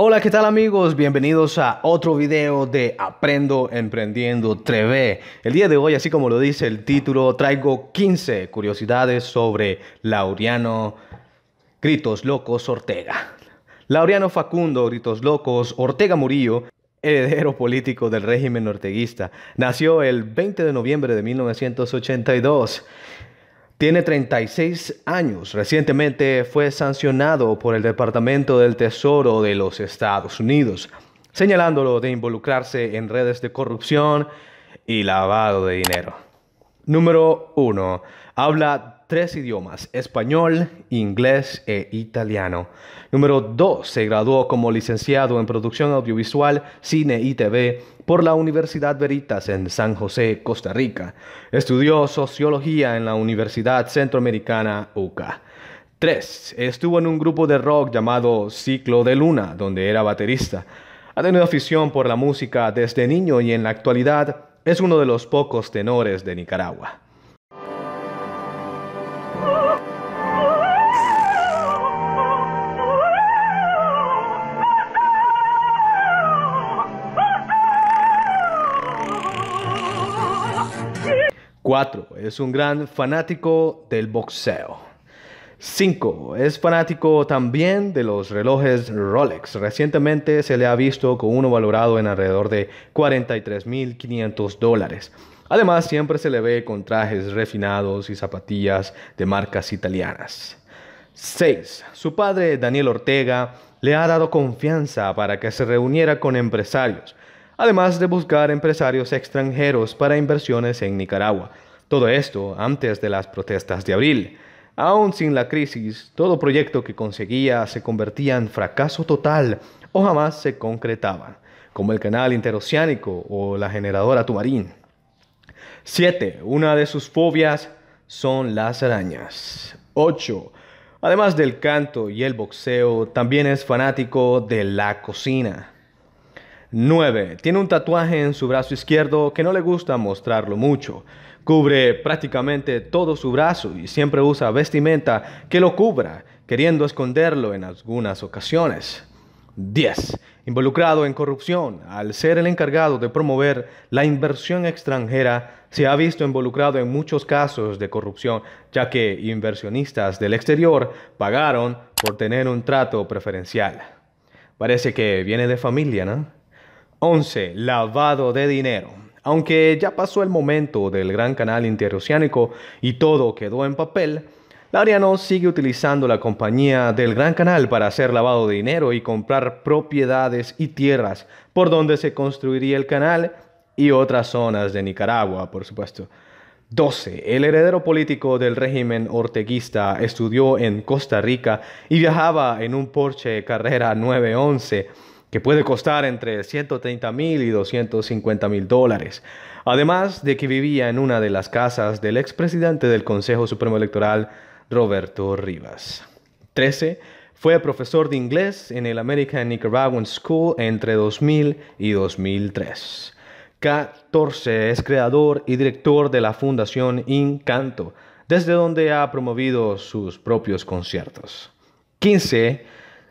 Hola, ¿qué tal amigos? Bienvenidos a otro video de Aprendo Emprendiendo 3 El día de hoy, así como lo dice el título, traigo 15 curiosidades sobre Laureano Gritos Locos Ortega. Laureano Facundo Gritos Locos Ortega Murillo heredero político del régimen orteguista. Nació el 20 de noviembre de 1982. Tiene 36 años. Recientemente fue sancionado por el Departamento del Tesoro de los Estados Unidos, señalándolo de involucrarse en redes de corrupción y lavado de dinero. Número 1. Habla tres idiomas, español, inglés e italiano. Número 2. Se graduó como licenciado en producción audiovisual, cine y TV por la Universidad Veritas en San José, Costa Rica. Estudió sociología en la Universidad Centroamericana UCA. 3. Estuvo en un grupo de rock llamado Ciclo de Luna, donde era baterista. Ha tenido afición por la música desde niño y en la actualidad es uno de los pocos tenores de Nicaragua. 4. Es un gran fanático del boxeo. 5. Es fanático también de los relojes Rolex. Recientemente se le ha visto con uno valorado en alrededor de 43.500 dólares. Además, siempre se le ve con trajes refinados y zapatillas de marcas italianas. 6. Su padre, Daniel Ortega, le ha dado confianza para que se reuniera con empresarios, además de buscar empresarios extranjeros para inversiones en Nicaragua. Todo esto antes de las protestas de abril. Aún sin la crisis, todo proyecto que conseguía se convertía en fracaso total o jamás se concretaba, como el canal interoceánico o la generadora Tumarín. 7. Una de sus fobias son las arañas. 8. Además del canto y el boxeo, también es fanático de la cocina. 9. Tiene un tatuaje en su brazo izquierdo que no le gusta mostrarlo mucho. Cubre prácticamente todo su brazo y siempre usa vestimenta que lo cubra, queriendo esconderlo en algunas ocasiones. 10. Involucrado en corrupción, al ser el encargado de promover la inversión extranjera, se ha visto involucrado en muchos casos de corrupción, ya que inversionistas del exterior pagaron por tener un trato preferencial. Parece que viene de familia, ¿no? 11. Lavado de dinero. Aunque ya pasó el momento del gran canal interoceánico y todo quedó en papel, lauriano sigue utilizando la compañía del gran canal para hacer lavado de dinero y comprar propiedades y tierras por donde se construiría el canal y otras zonas de Nicaragua, por supuesto. 12. El heredero político del régimen orteguista estudió en Costa Rica y viajaba en un Porsche Carrera 911 que puede costar entre 130 mil y 250 mil dólares. Además de que vivía en una de las casas del expresidente del Consejo Supremo Electoral, Roberto Rivas. 13. Fue profesor de inglés en el American Nicaraguan School entre 2000 y 2003. 14. Es creador y director de la Fundación Incanto, desde donde ha promovido sus propios conciertos. 15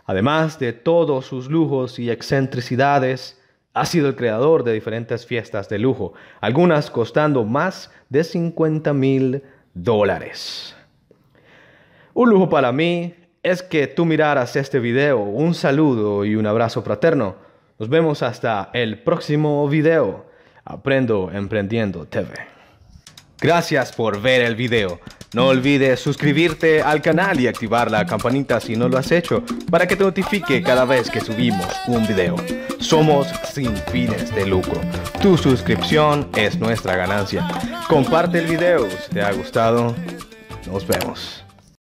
Además de todos sus lujos y excentricidades, ha sido el creador de diferentes fiestas de lujo, algunas costando más de 50 mil dólares. Un lujo para mí es que tú miraras este video. Un saludo y un abrazo fraterno. Nos vemos hasta el próximo video. Aprendo Emprendiendo TV. Gracias por ver el video. No olvides suscribirte al canal y activar la campanita si no lo has hecho para que te notifique cada vez que subimos un video. Somos sin fines de lucro. Tu suscripción es nuestra ganancia. Comparte el video si te ha gustado. Nos vemos.